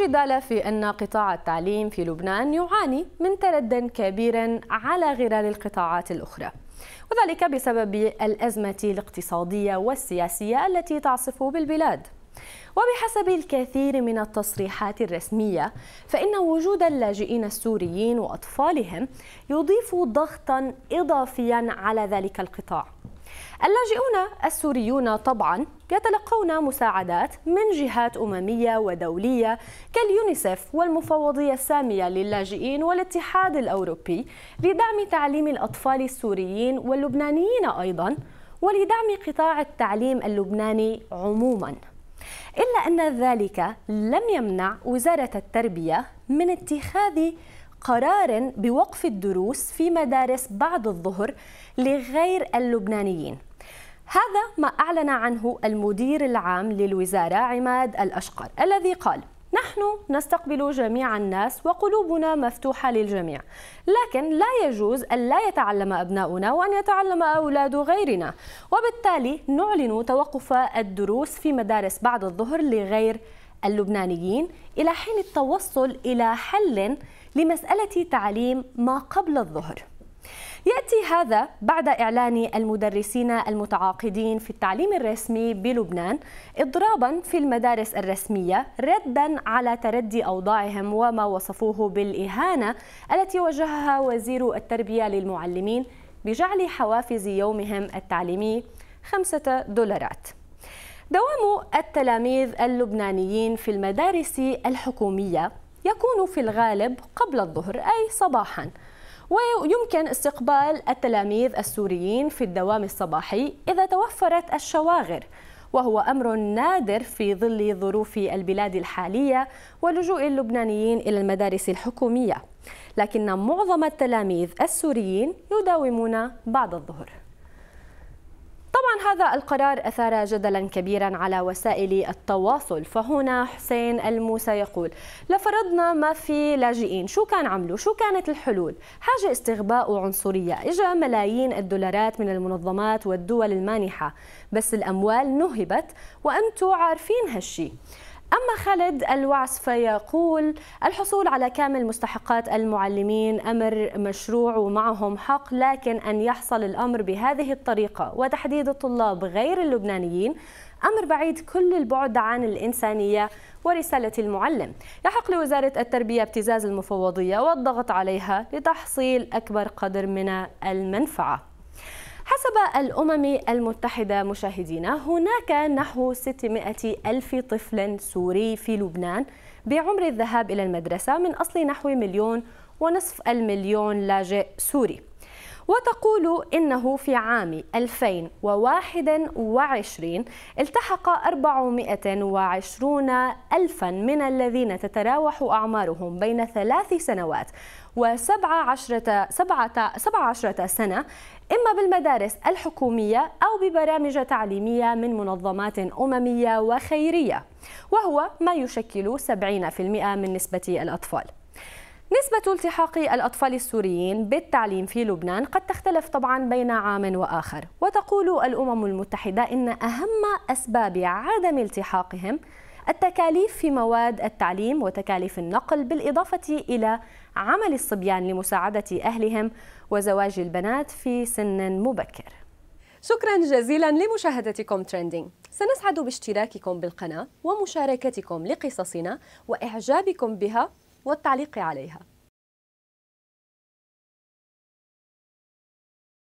لا جدال في أن قطاع التعليم في لبنان يعاني من تردد كبير على غرار القطاعات الأخرى وذلك بسبب الأزمة الاقتصادية والسياسية التي تعصف بالبلاد وبحسب الكثير من التصريحات الرسمية فإن وجود اللاجئين السوريين وأطفالهم يضيف ضغطا إضافيا على ذلك القطاع اللاجئون السوريون طبعا يتلقون مساعدات من جهات أممية ودولية كاليونيسف والمفوضية السامية للاجئين والاتحاد الأوروبي لدعم تعليم الأطفال السوريين واللبنانيين أيضا ولدعم قطاع التعليم اللبناني عموما إلا أن ذلك لم يمنع وزارة التربية من اتخاذ قرار بوقف الدروس في مدارس بعد الظهر لغير اللبنانيين هذا ما أعلن عنه المدير العام للوزارة عماد الأشقر الذي قال نحن نستقبل جميع الناس وقلوبنا مفتوحة للجميع لكن لا يجوز أن لا يتعلم أبناؤنا وأن يتعلم أولاد غيرنا وبالتالي نعلن توقف الدروس في مدارس بعد الظهر لغير اللبنانيين إلى حين التوصل إلى حل لمسألة تعليم ما قبل الظهر ياتي هذا بعد اعلان المدرسين المتعاقدين في التعليم الرسمي بلبنان اضرابا في المدارس الرسميه ردا على تردي اوضاعهم وما وصفوه بالاهانه التي وجهها وزير التربيه للمعلمين بجعل حوافز يومهم التعليمي خمسه دولارات دوام التلاميذ اللبنانيين في المدارس الحكومية يكون في الغالب قبل الظهر أي صباحاً ويمكن استقبال التلاميذ السوريين في الدوام الصباحي إذا توفرت الشواغر وهو أمر نادر في ظل ظروف البلاد الحالية ولجوء اللبنانيين إلى المدارس الحكومية لكن معظم التلاميذ السوريين يداومون بعد الظهر طبعا هذا القرار أثار جدلا كبيرا على وسائل التواصل فهنا حسين الموسى يقول لفرضنا ما في لاجئين شو كان عملوا شو كانت الحلول حاجة استغباء وعنصرية إجا ملايين الدولارات من المنظمات والدول المانحة بس الأموال نهبت وأنتوا عارفين هالشي أما خالد الوعس فيقول الحصول على كامل مستحقات المعلمين أمر مشروع ومعهم حق لكن أن يحصل الأمر بهذه الطريقة وتحديد الطلاب غير اللبنانيين أمر بعيد كل البعد عن الإنسانية ورسالة المعلم يحق لوزارة التربية ابتزاز المفوضية والضغط عليها لتحصيل أكبر قدر من المنفعة حسب الأمم المتحدة مشاهدينا هناك نحو 600 ألف طفل سوري في لبنان بعمر الذهاب إلى المدرسة من أصل نحو مليون ونصف المليون لاجئ سوري وتقول إنه في عام 2021 التحق 420 ألفا من الذين تتراوح أعمارهم بين ثلاث سنوات و17 17 سبعة عشرة سنة إما بالمدارس الحكومية أو ببرامج تعليمية من منظمات أممية وخيرية وهو ما يشكل 70% من نسبة الأطفال نسبة التحاق الأطفال السوريين بالتعليم في لبنان قد تختلف طبعا بين عام وآخر وتقول الأمم المتحدة إن أهم أسباب عدم التحاقهم التكاليف في مواد التعليم وتكاليف النقل بالإضافة إلى عمل الصبيان لمساعدة أهلهم وزواج البنات في سن مبكر شكرا جزيلا لمشاهدتكم ترندينج سنسعد باشتراككم بالقناة ومشاركتكم لقصصنا وإعجابكم بها والتعليق عليها